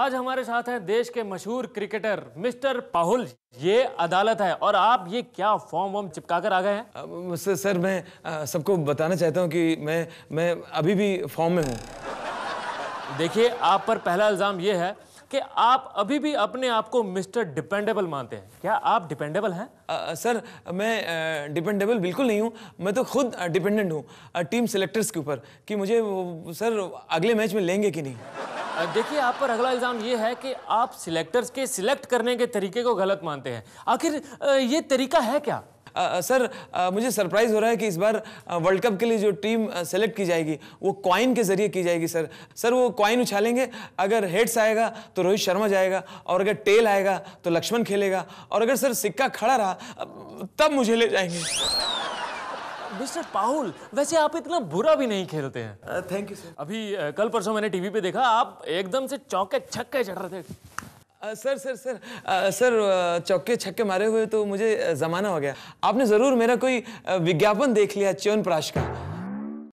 आज हमारे साथ हैं देश के मशहूर क्रिकेटर मिस्टर पाहुल ये अदालत है और आप ये क्या फॉर्म वॉर्म चिपका कर आ गए हैं सर मैं सबको बताना चाहता हूँ कि मैं मैं अभी भी फॉर्म में हूँ देखिए आप पर पहला इल्ज़ाम ये है कि आप अभी भी अपने आप को मिस्टर डिपेंडेबल मानते हैं क्या आप डिपेंडेबल हैं आ, सर मैं डिपेंडेबल बिल्कुल नहीं हूँ मैं तो खुद डिपेंडेंट हूँ टीम सेलेक्टर्स के ऊपर कि मुझे सर अगले मैच में लेंगे कि नहीं देखिए आप पर अगला इल्ज़ाम ये है कि आप सिलेक्टर्स के सिलेक्ट करने के तरीके को गलत मानते हैं आखिर ये तरीका है क्या आ, सर आ, मुझे सरप्राइज़ हो रहा है कि इस बार वर्ल्ड कप के लिए जो टीम सेलेक्ट की जाएगी वो कॉइन के ज़रिए की जाएगी सर सर वो कॉइन उछालेंगे अगर हेड्स आएगा तो रोहित शर्मा जाएगा और अगर टेल आएगा तो लक्ष्मण खेलेगा और अगर सर सिक्का खड़ा रहा तब मुझे ले जाएंगे मिस्टर पाहुल वैसे आप इतना बुरा भी नहीं खेलते हैं थैंक यू सर अभी uh, कल परसों मैंने टीवी पे देखा आप एकदम से चौके छक्के चढ़ रहे थे uh, sir sir sir uh, sir uh, चौके छक्के मारे हुए तो मुझे uh, जमाना हो गया आपने ज़रूर मेरा कोई uh, विज्ञापन देख लिया च्यवन प्राश का